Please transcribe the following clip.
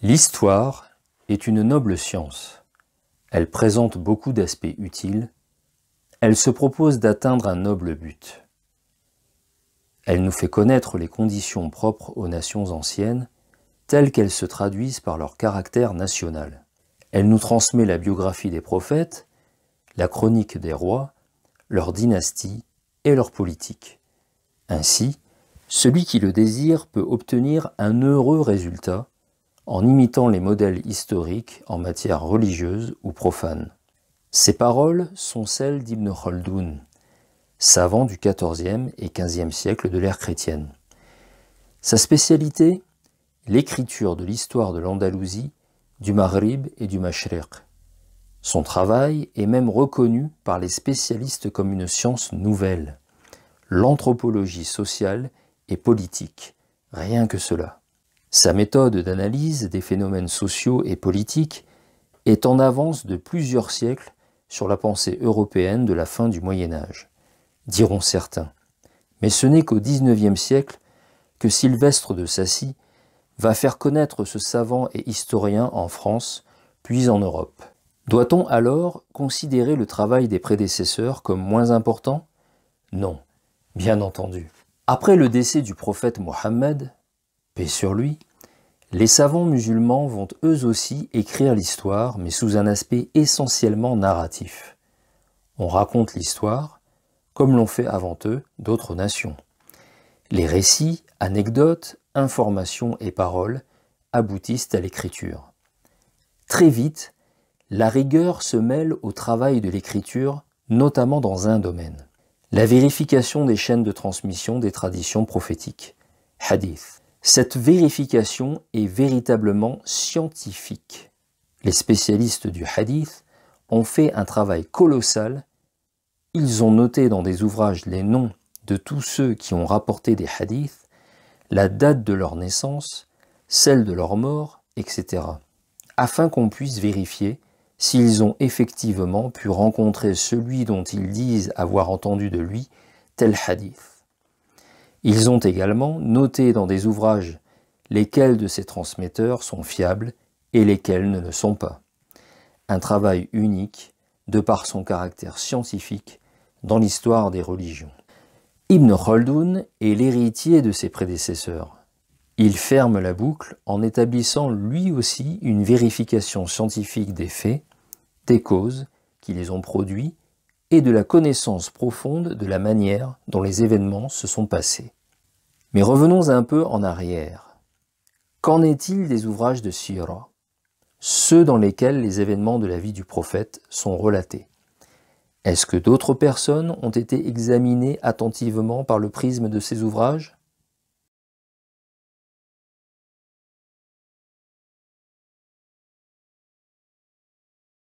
L'histoire est une noble science. Elle présente beaucoup d'aspects utiles. Elle se propose d'atteindre un noble but. Elle nous fait connaître les conditions propres aux nations anciennes telles qu'elles se traduisent par leur caractère national. Elle nous transmet la biographie des prophètes, la chronique des rois, leur dynastie et leur politique. Ainsi, celui qui le désire peut obtenir un heureux résultat en imitant les modèles historiques en matière religieuse ou profane. Ces paroles sont celles d'Ibn Khaldun, savant du XIVe et XVe siècle de l'ère chrétienne. Sa spécialité l'écriture de l'histoire de l'Andalousie, du Maghrib et du Mashriq. Son travail est même reconnu par les spécialistes comme une science nouvelle, l'anthropologie sociale et politique, rien que cela. Sa méthode d'analyse des phénomènes sociaux et politiques est en avance de plusieurs siècles sur la pensée européenne de la fin du Moyen Âge, diront certains. Mais ce n'est qu'au XIXe siècle que Sylvestre de Sassy va faire connaître ce savant et historien en France, puis en Europe. Doit-on alors considérer le travail des prédécesseurs comme moins important Non, bien entendu. Après le décès du prophète Mohammed, paix sur lui, les savants musulmans vont eux aussi écrire l'histoire, mais sous un aspect essentiellement narratif. On raconte l'histoire, comme l'ont fait avant eux d'autres nations. Les récits, anecdotes, information et parole aboutissent à l'écriture. Très vite, la rigueur se mêle au travail de l'écriture, notamment dans un domaine. La vérification des chaînes de transmission des traditions prophétiques. Hadith. Cette vérification est véritablement scientifique. Les spécialistes du hadith ont fait un travail colossal. Ils ont noté dans des ouvrages les noms de tous ceux qui ont rapporté des hadiths la date de leur naissance, celle de leur mort, etc., afin qu'on puisse vérifier s'ils ont effectivement pu rencontrer celui dont ils disent avoir entendu de lui tel hadith. Ils ont également noté dans des ouvrages lesquels de ces transmetteurs sont fiables et lesquels ne le sont pas. Un travail unique de par son caractère scientifique dans l'histoire des religions. Ibn Khaldun est l'héritier de ses prédécesseurs. Il ferme la boucle en établissant lui aussi une vérification scientifique des faits, des causes qui les ont produits et de la connaissance profonde de la manière dont les événements se sont passés. Mais revenons un peu en arrière. Qu'en est-il des ouvrages de Sirah, ceux dans lesquels les événements de la vie du prophète sont relatés est-ce que d'autres personnes ont été examinées attentivement par le prisme de ces ouvrages